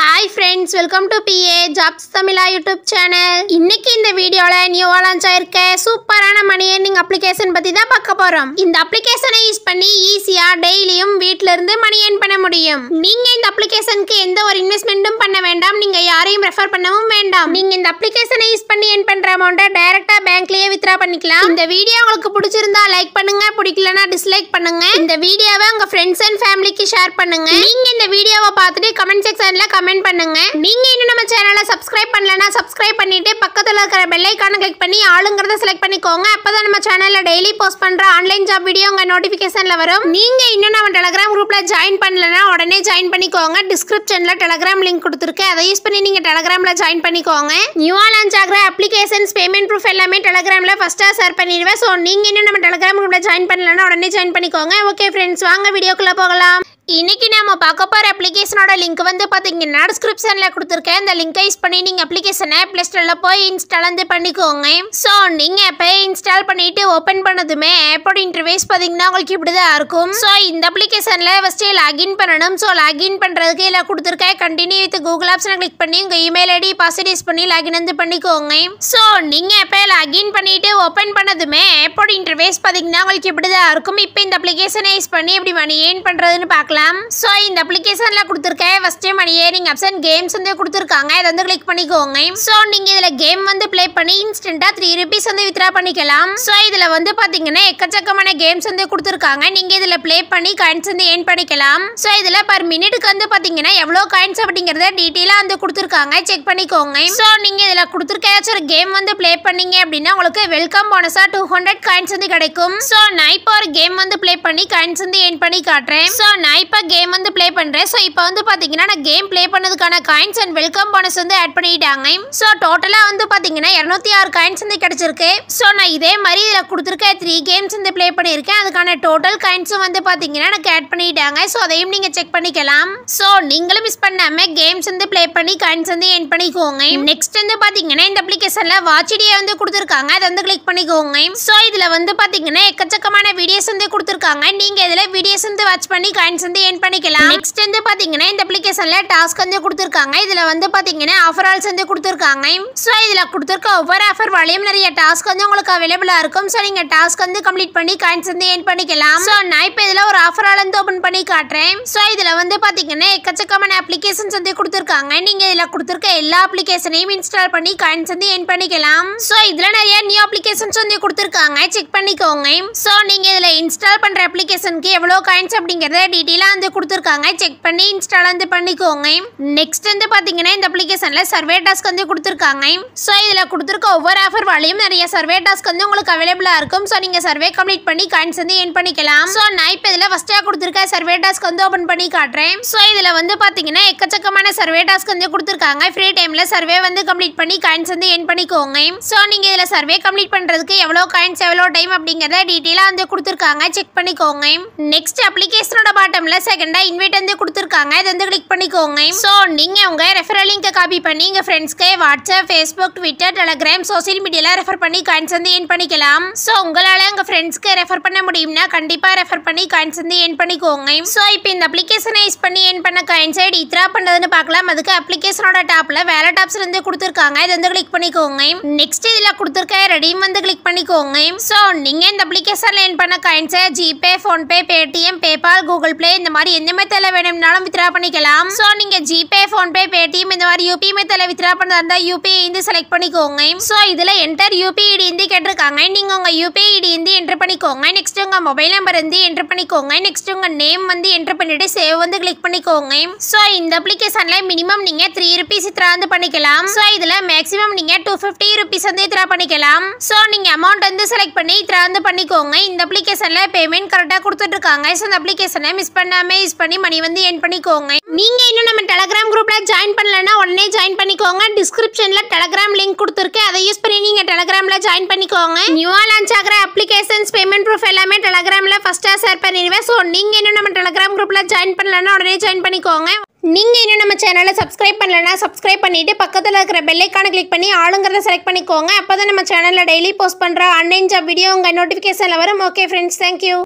hi friends welcome to P A jobs Tamizha YouTube channel இன்னைக்கு இந்த வீடியோவில் நியூ லான்ச் ஆயிருக்க சூப்பரான மணி ஏர்னிங் அப்ளிகேஷன் பற்றி தான் பார்க்க போகிறோம் இந்த அப்ளிகேஷனை யூஸ் பண்ணி ஈஸியாக டெய்லியும் இருந்து மணி ஏர்ன் பண்ண முடியும் நீங்கள் இந்த அப்ளிகேஷனுக்கு எந்த ஒரு இன்வெஸ்ட்மெண்ட்டும் பண்ண வேண்டாம் நீங்கள் யாரையும் ரெஃபர் பண்ணவும் வேண்டாம் நீங்கள் இந்த அப்ளிகேஷனை யூஸ் பண்ணி ஏர்ன் பண்ணுற அமௌண்ட்டை டைரெக்டாக பேங்க்லேயே வித்ரா பண்ணிக்கலாம் இந்த வீடியோ உங்களுக்கு பிடிச்சிருந்தா லைக் பண்ணுங்க பிடிக்கலனா டிஸ்லைக் பண்ணுங்க இந்த வீடியோவை உங்கள் ஃப்ரெண்ட்ஸ் அண்ட் ஃபேமிலிக்கு ஷேர் பண்ணுங்க நீங்க இந்த வீடியோவை பார்த்துட்டு கமெண்ட் செக்ஷனில் கமெண்ட் பண்ணுங்க நீங்கள் இன்னும் நம்ம சேனலை சப்ஸ்கிரைப் பண்ணலன்னா சப்ஸ்கிரைப் பண்ணிட்டு பக்கத்தில் இருக்கிற பெல்லைக்கான கிளிக் பண்ணி ஆளுங்கிறத செலக்ட் பண்ணிக்கோங்க அப்போ தான் நம்ம சேனலில் டெய்லி போஸ்ட் பண்ணுற ஆன்லைன் ஜாப் வீடியோ உங்க நோட்டிஃபிகேஷனில் வரும் நீங்கள் இன்னும் நம்ம டெலகிராம் குரூப்பில் ஜாயின் பண்ணலன்னா உடனே ஜாயின் பண்ணிக்கோங்க டிஸ்கிரிப்ஷனில் டெலகிராம் லிங்க் கொடுத்துருக்கு அதை யூஸ் பண்ணி நீங்கள் டெலகிராமில் ஜாயின் பண்ணிக்கோங்க நியூவா லான்ச் ஆகிற அப்ளிகேஷன்ஸ் பேமெண்ட் ப்ரூஃப் எல்லாமே டெலகிராமில் ஃபஸ்ட்டாக ஷேர் பண்ணிடுவேன் ஸோ நீங்கள் இன்னும் நம்ம டெலகிராம் குரூப்பில் ஜாயின் பண்ணலன்னா உடனே ஜாயின் பண்ணிக்கோங்க ஓகே ஃப்ரெண்ட்ஸ் வாங்க வீடியோக்குள்ளே போகலாம் இன்றைக்கி நம்ம பார்க்க போகிற அப்ளிகேஷனோட லிங்க் வந்து பார்த்தீங்கன்னா டிஸ்கிரிப்ஷனில் கொடுத்துருக்கேன் இந்த லிங்கை யூஸ் பண்ணி நீங்கள் அப்ளிகேஷனை ப்ளே ஸ்டோரில் போய் இன்ஸ்டால் வந்து பண்ணிக்கோங்க ஸோ நீங்கள் இப்போ இன்ஸ்டால் பண்ணிவிட்டு ஓப்பன் பண்ணதுமே ஆப்போட இன்டர்வேஸ் பார்த்தீங்கன்னா உங்களுக்கு இப்படி தான் இருக்கும் ஸோ இந்த அப்ளிகேஷனில் ஃபஸ்ட்டு லாகின் பண்ணணும் ஸோ லாகின் பண்ணுறதுக்கு இல்லை கொடுத்துருக்கேன் கண்டினியூ வித் கூகுள் ஆப்ஷனை கிளிக் பண்ணி உங்கள் இமெயில் ஐடி யூஸ் பண்ணி லாகின் வந்து பண்ணிக்கோங்க ஸோ நீங்கள் இப்போ லாகின் பண்ணிவிட்டு ஓப்பன் பண்ணதுமே ஆப்போட இன்டர்வேஸ் பார்த்தீங்கன்னா உங்களுக்கு இப்படி தான் இருக்கும் இப்போ இந்த அப்ளிகேஷனை யூஸ் பண்ணி இப்படி மணி ஏன் பண்ணுறதுன்னு பார்க்கலாம் பண்ணிக்கலாம் ஸோ இந்த அப்ளிகேஷனில் கொடுத்துருக்கேன் first time and earning option games வந்து கொடுத்துருக்காங்க இதை வந்து கிளிக் பண்ணிக்கோங்க ஸோ நீங்கள் இதில் கேம் வந்து ப்ளே பண்ணி இன்ஸ்டண்ட்டாக த்ரீ ருபீஸ் வந்து வித்ரா பண்ணிக்கலாம் ஸோ இதில் வந்து பார்த்தீங்கன்னா எக்கச்சக்கமான கேம்ஸ் வந்து கொடுத்துருக்காங்க நீங்கள் இதில் ப்ளே பண்ணி காயின்ஸ் வந்து ஏன் பண்ணிக்கலாம் ஸோ இதில் பர் மினிட்டுக்கு வந்து பார்த்தீங்கன்னா எவ்வளோ காயின்ஸ் அப்படிங்கிறத டீட்டெயிலாக வந்து கொடுத்துருக்காங்க செக் பண்ணிக்கோங்க ஸோ நீங்கள் இதில் கொடுத்துருக்க ஏதாச்சும் ஒரு கேம் வந்து ப்ளே பண்ணீங்க அப்படின்னா உங்களுக்கு வெல்கம் போனஸாக டூ ஹண்ட்ரட் காயின்ஸ் வந்து கிடைக்கும் ஸோ நான் இப்போ ஒரு கேம் வந்து ப்ளே பண்ணி காயின்ஸ் வந்து ஏன் பண்ணி காட்டுறேன் ஸோ நான் நான் இப்போ கேம் வந்து ப்ளே பண்ணுறேன் ஸோ இப்போ வந்து பார்த்தீங்கன்னா நான் கேம் ப்ளே பண்ணதுக்கான காயின்ஸ் அண்ட் வெல்கம் போனஸ் வந்து ஆட் பண்ணிட்டாங்க ஸோ டோட்டலாக வந்து பார்த்தீங்கன்னா இரநூத்தி ஆறு காயின்ஸ் வந்து கிடச்சிருக்கு ஸோ நான் இதே மாதிரி இதில் கொடுத்துருக்க த்ரீ கேம்ஸ் வந்து ப்ளே பண்ணியிருக்கேன் அதுக்கான டோட்டல் காயின்ஸும் வந்து பார்த்தீங்கன்னா எனக்கு ஆட் பண்ணிட்டாங்க ஸோ அதையும் நீங்கள் செக் பண்ணிக்கலாம் ஸோ நீங்களும் மிஸ் பண்ணாமல் கேம்ஸ் வந்து ப்ளே பண்ணி காயின்ஸ் வந்து என் பண்ணிக்கோங்க நெக்ஸ்ட் வந்து பார்த்தீங்கன்னா இந்த அப்ளிகேஷனில் வாட்சிடியை வந்து கொடுத்துருக்காங்க அதை வந்து கிளிக் பண்ணிக்கோங்க ஸோ இதில் வந்து பார்த்தீங்கன்னா எக்கச்சக்கமான வீடியோஸ் வந்து கொடுத்துருக்காங்க நீங்கள் இதில் வீடியோஸ் வந்து வாட்ச் பண்ணி காயின்ஸ் வந்து ஏன் பண்ணிக்கலாம் நெக்ஸ்ட் வந்து பார்த்தீங்கன்னா இந்த அப்ளிகேஷனில் டாஸ்க் வந்து கொடுத்துருக்காங்க இதில் வந்து பார்த்தீங்கன்னா ஆஃபர் ஆல்ஸ் வந்து கொடுத்துருக்காங்க ஸோ இதில் கொடுத்துருக்க ஒவ்வொரு ஆஃபர் வாலையும் நிறைய டாஸ்க் வந்து உங்களுக்கு அவைலபிளாக இருக்கும் ஸோ நீங்கள் டாஸ்க் வந்து கம்ப்ளீட் பண்ணி காயின்ஸ் வந்து ஏன் பண்ணிக்கலாம் ஸோ நான் இப்போ இதில் ஒரு ஆஃபர் ஆல் வந்து ஓப்பன் பண்ணி காட்டுறேன் ஸோ இதில் வந்து பார்த்தீங்கன்னா எக்கச்சக்கமான அப்ளிகேஷன்ஸ் வந்து கொடுத்துருக்காங்க நீங்கள் இதில் கொடுத்துருக்க எல்லா அப்ளிகேஷனையும் இன்ஸ்டால் பண்ணி காயின்ஸ் வந்து ஏன் பண்ணிக்கலாம் ஸோ இதில் நிறைய நியூ அப்ளிகேஷன்ஸ் வந்து கொடுத்துருக்காங்க செக் பண்ணிக்கோங்க ஸோ நீங்கள் இதில் இன்ஸ்டால் பண்ணுற அப்ளிகேஷனுக்கு எவ்வளோ காயின்ஸ் அப்படிங்கிறத டீட்டெயில் எல்லாம் வந்து கொடுத்துருக்காங்க செக் பண்ணி இன்ஸ்டால் வந்து பண்ணிக்கோங்க நெக்ஸ்ட் வந்து பார்த்தீங்கன்னா இந்த அப்ளிகேஷனில் சர்வே டாஸ்க் வந்து கொடுத்துருக்காங்க ஸோ இதில் கொடுத்துருக்க ஒவ்வொரு ஆஃபர் வாலையும் நிறைய சர்வே டாஸ்க் வந்து உங்களுக்கு அவைலபிளாக இருக்கும் ஸோ நீங்கள் சர்வே கம்ப்ளீட் பண்ணி காயின்ஸ் வந்து ஏன் பண்ணிக்கலாம் ஸோ நான் இப்போ இதில் ஃபஸ்ட்டாக கொடுத்துருக்க சர்வே டாஸ்க் வந்து ஓப்பன் பண்ணி காட்டுறேன் ஸோ இதில் வந்து பார்த்தீங்கன்னா எக்கச்சக்கமான சர்வே டாஸ்க் வந்து கொடுத்துருக்காங்க ஃப்ரீ டைமில் சர்வே வந்து கம்ப்ளீட் பண்ணி காயின்ஸ் வந்து ஏன் பண்ணிக்கோங்க ஸோ நீங்கள் இதில் சர்வே கம்ப்ளீட் பண்ணுறதுக்கு எவ்வளோ காயின்ஸ் எவ்வளோ டைம் அப்படிங்கிறத டீட்டெயிலாக வந்து கொடுத்துருக்காங்க செக் பண்ணிக்கோங்க நெக்ஸ்ட் அப்ளிகேஷனோட பாட்டம் டைமில் செகண்டாக இன்வைட் வந்து கொடுத்துருக்காங்க இதை வந்து கிளிக் பண்ணிக்கோங்க ஸோ நீங்கள் உங்கள் ரெஃபரல் லிங்கை காப்பி பண்ணி எங்கள் ஃப்ரெண்ட்ஸ்க்கு WhatsApp Facebook Twitter Telegram social மீடியாவில் ரெஃபர் பண்ணி காயின்ஸ் வந்து ஏன் பண்ணிக்கலாம் ஸோ உங்களால் எங்கள் ஃப்ரெண்ட்ஸ்க்கு ரெஃபர் பண்ண முடியும்னா கண்டிப்பாக ரெஃபர் பண்ணி காயின்ஸ் வந்து ஏன் பண்ணிக்கோங்க ஸோ இப்போ இந்த அப்ளிகேஷனை யூஸ் பண்ணி ஏன் பண்ண காயின்ஸை டித்ரா பண்ணதுன்னு பார்க்கலாம் அதுக்கு அப்ளிகேஷனோட டாப்பில் வேலட் ஆப்ஷன் வந்து கொடுத்துருக்காங்க இதை வந்து கிளிக் பண்ணிக்கோங்க நெக்ஸ்ட் இதில் கொடுத்துருக்க ரெடியும் வந்து கிளிக் பண்ணிக்கோங்க ஸோ நீங்கள் இந்த அப்ளிகேஷனில் ஏன் பண்ண காயின்ஸை GPay PhonePe Paytm PayPal Google Play இந்த மாதிரி எந்த மெத்தடில் வேணும்னாலும் வித்ரா பண்ணிக்கலாம் ஸோ நீங்க ஜிபே ஃபோன்பே பேடிஎம் இந்த மாதிரி யூபி மெத்தடில் வித்ரா பண்ணுறதா இருந்தால் யூபிஐ இருந்து செலக்ட் பண்ணிக்கோங்க ஸோ இதில் என்டர் யூபிஐடி இந்தி கேட்டிருக்காங்க நீங்கள் உங்கள் யூபிஐடி இந்தி என்டர் பண்ணிக்கோங்க நெக்ஸ்ட் உங்க மொபைல் நம்பர் வந்து என்டர் பண்ணிக்கோங்க நெக்ஸ்ட் உங்க நேம் வந்து என்டர் பண்ணிட்டு சேவ் வந்து கிளிக் பண்ணிக்கோங்க ஸோ இந்த அப்ளிகேஷன்ல மினிமம் நீங்க த்ரீ ருபீஸ் இத்ரா வந்து பண்ணிக்கலாம் ஸோ இதுல மேக்ஸிமம் நீங்க டூ ஃபிஃப்டி ருபீஸ் வந்து இத்ரா பண்ணிக்கலாம் ஸோ நீங்க அமௌண்ட் வந்து செலக்ட் பண்ணி இத்ரா வந்து பண்ணிக்கோங்க இந்த அப்ளிகேஷன்ல பேமெண்ட் கரெக்டாக கொடுத்துட்ருக்காங்க ஸோ இந்த அப்ளிகேஷனை மிஸ் பண்ண பண்ணாமே யூஸ் பண்ணி மணி வந்து என் பண்ணிக்கோங்க நீங்கள் இன்னும் நம்ம டெலகிராம் குரூப்பில் ஜாயின் பண்ணலன்னா உடனே ஜாயின் பண்ணிக்கோங்க டிஸ்கிரிப்ஷனில் டெலகிராம் லிங்க் கொடுத்துருக்கேன் அதை யூஸ் பண்ணி நீங்கள் டெலகிராமில் ஜாயின் பண்ணிக்கோங்க நியூவாக லான்ச் ஆகிற அப்ளிகேஷன்ஸ் பேமெண்ட் ப்ரூஃப் எல்லாமே டெலகிராம்ல ஃபஸ்ட்டாக ஷேர் பண்ணிடுவேன் ஸோ நீங்கள் இன்னும் நம்ம டெலகிராம் குரூப்பில் ஜாயின் பண்ணலன்னா உடனே ஜாயின் பண்ணிக்கோங்க நீங்க இன்னும் நம்ம சேனலை சப்ஸ்கிரைப் பண்ணலன்னா சப்ஸ்கிரைப் பண்ணிட்டு பக்கத்தில் இருக்கிற பெல்லைக்கானை கிளிக் பண்ணி ஆளுங்கிறத செலக்ட் பண்ணிக்கோங்க அப்போ தான் நம்ம சேனலில் டெய்லி போஸ்ட் பண்ணுற ஆன்லைன் வீடியோ உங்கள் நோட்டிஃபிகேஷனில் வரும் ஓகே ஃப்ரெண்ட்ஸ் தேங்க்யூ